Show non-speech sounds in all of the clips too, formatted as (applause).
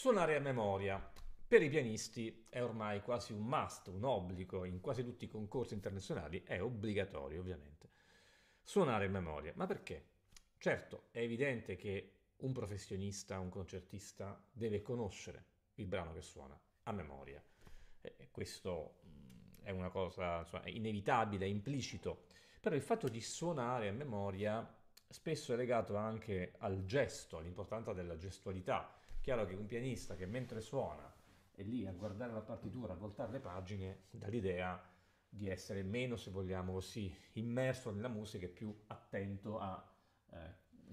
Suonare a memoria. Per i pianisti è ormai quasi un must, un obbligo, in quasi tutti i concorsi internazionali è obbligatorio ovviamente. Suonare a memoria, ma perché? Certo, è evidente che un professionista, un concertista deve conoscere il brano che suona a memoria. E questo mm, è una cosa insomma, è inevitabile, è implicito, però il fatto di suonare a memoria spesso è legato anche al gesto, all'importanza della gestualità. Chiaro che un pianista che mentre suona è lì a guardare la partitura, a voltare le pagine, dà l'idea di essere meno, se vogliamo così, immerso nella musica e più attento a eh,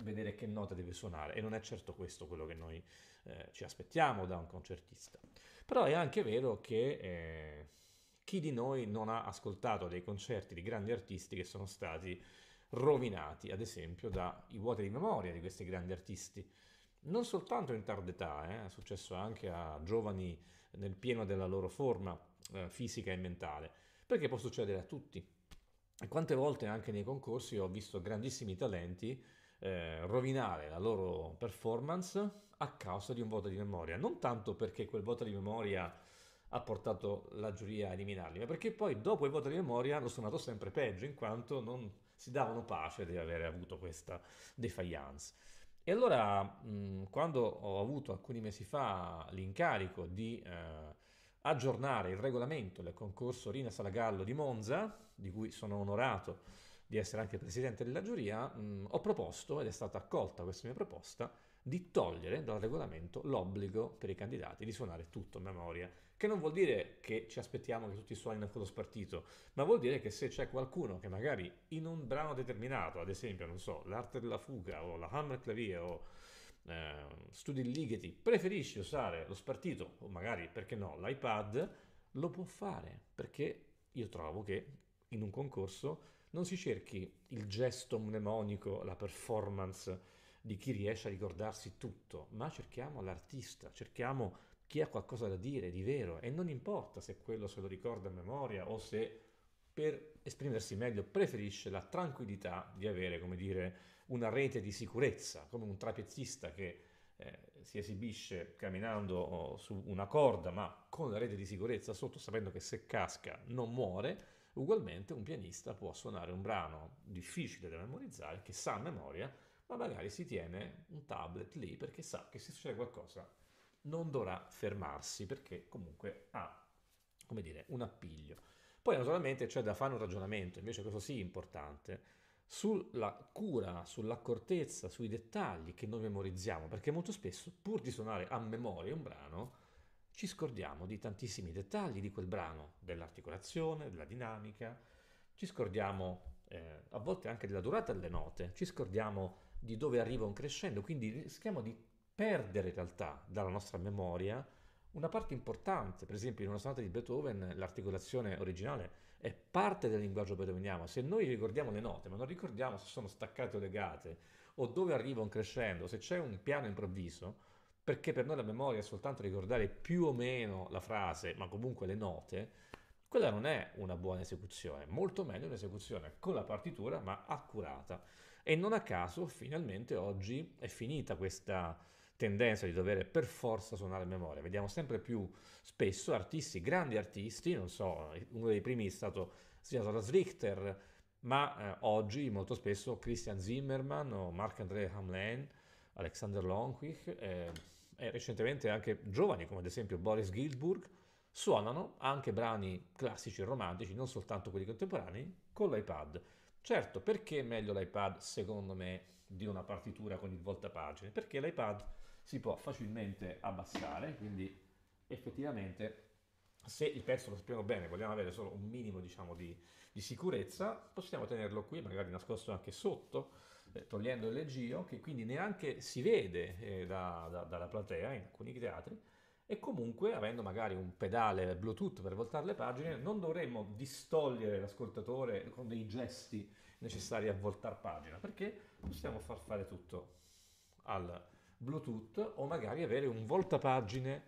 vedere che nota deve suonare e non è certo questo quello che noi eh, ci aspettiamo da un concertista. Però è anche vero che eh, chi di noi non ha ascoltato dei concerti di grandi artisti che sono stati rovinati, ad esempio, dai vuoti di memoria di questi grandi artisti. Non soltanto in tarda età, eh, è successo anche a giovani nel pieno della loro forma eh, fisica e mentale, perché può succedere a tutti. E quante volte anche nei concorsi ho visto grandissimi talenti eh, rovinare la loro performance a causa di un voto di memoria, non tanto perché quel voto di memoria ha portato la giuria a eliminarli, ma perché poi dopo il voto di memoria hanno suonato sempre peggio, in quanto non si davano pace di avere avuto questa defiance. E allora, mh, quando ho avuto alcuni mesi fa l'incarico di eh, aggiornare il regolamento del concorso Rina Salagallo di Monza, di cui sono onorato, di essere anche presidente della giuria, mh, mm, ho proposto, ed è stata accolta questa mia proposta, di togliere dal regolamento l'obbligo per i candidati di suonare tutto a memoria, che non vuol dire che ci aspettiamo che tutti suonino con lo spartito, ma vuol dire che se c'è qualcuno che magari in un brano determinato, ad esempio, non so, l'arte della fuga o la hammer clavier o eh, studi ligeti, preferisce usare lo spartito o magari, perché no, l'iPad, lo può fare, perché io trovo che in un concorso non si cerchi il gesto mnemonico, la performance di chi riesce a ricordarsi tutto, ma cerchiamo l'artista, cerchiamo chi ha qualcosa da dire di vero e non importa se quello se lo ricorda a memoria o se per esprimersi meglio preferisce la tranquillità di avere, come dire, una rete di sicurezza, come un trapezzista che eh, si esibisce camminando oh, su una corda ma con la rete di sicurezza sotto sapendo che se casca non muore Ugualmente un pianista può suonare un brano difficile da memorizzare, che sa a memoria, ma magari si tiene un tablet lì perché sa che se succede qualcosa non dovrà fermarsi perché comunque ha, come dire, un appiglio. Poi naturalmente c'è da fare un ragionamento, invece questo sì è importante, sulla cura, sull'accortezza, sui dettagli che noi memorizziamo, perché molto spesso pur di suonare a memoria un brano, ci scordiamo di tantissimi dettagli di quel brano, dell'articolazione, della dinamica, ci scordiamo eh, a volte anche della durata delle note, ci scordiamo di dove arriva un crescendo, quindi rischiamo di perdere in realtà dalla nostra memoria una parte importante, per esempio in una sonata di Beethoven l'articolazione originale è parte del linguaggio beethoveniano, se noi ricordiamo le note ma non ricordiamo se sono staccate o legate o dove arriva un crescendo, se c'è un piano improvviso, perché per noi la memoria è soltanto ricordare più o meno la frase, ma comunque le note, quella non è una buona esecuzione, molto meglio un'esecuzione con la partitura ma accurata. E non a caso finalmente oggi è finita questa tendenza di dover per forza suonare a memoria. Vediamo sempre più spesso artisti, grandi artisti, non so, uno dei primi è stato Siatoras Richter, ma eh, oggi molto spesso Christian Zimmerman o Marc-André Hamlin, Alexander Longwich, eh, e recentemente anche giovani come ad esempio Boris Gildburg suonano anche brani classici e romantici, non soltanto quelli contemporanei, con l'iPad. Certo, perché è meglio l'iPad secondo me di una partitura con il voltapagine? Perché l'iPad si può facilmente abbassare, quindi effettivamente se il pezzo lo sappiamo bene, vogliamo avere solo un minimo diciamo, di, di sicurezza, possiamo tenerlo qui, magari nascosto anche sotto, eh, togliendo il leggio, che quindi neanche si vede eh, da, da, dalla platea in alcuni teatri, e comunque avendo magari un pedale Bluetooth per voltare le pagine, non dovremmo distogliere l'ascoltatore con dei gesti necessari a voltare pagina, perché possiamo far fare tutto al Bluetooth o magari avere un voltapagine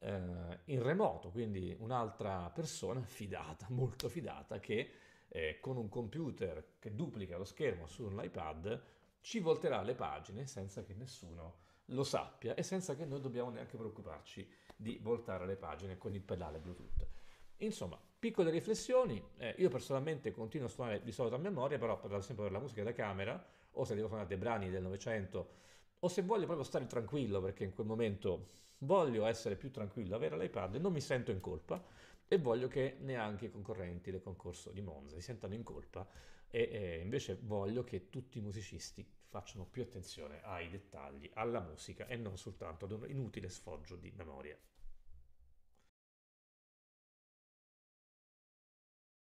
eh, in remoto, quindi un'altra persona (laughs) fidata, molto fidata, che eh, con un computer che duplica lo schermo su un iPad, ci volterà le pagine senza che nessuno lo sappia e senza che noi dobbiamo neanche preoccuparci di voltare le pagine con il pedale Bluetooth. Insomma, piccole riflessioni, eh, io personalmente continuo a suonare di solito a memoria, però per esempio per la musica da camera, o se devo suonare dei brani del Novecento, o se voglio proprio stare tranquillo, perché in quel momento voglio essere più tranquillo, avere l'iPad, non mi sento in colpa, e voglio che neanche i concorrenti del concorso di Monza si sentano in colpa e, e invece voglio che tutti i musicisti facciano più attenzione ai dettagli, alla musica e non soltanto ad un inutile sfoggio di memoria.